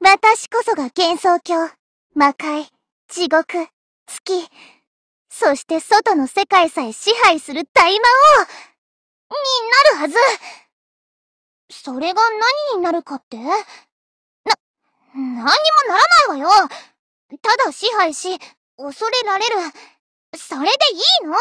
私こそが幻想郷、魔界、地獄、月、そして外の世界さえ支配する大魔王になるはずそれが何になるかってな、何にもならないわよただ支配し、恐れられる。それでいいの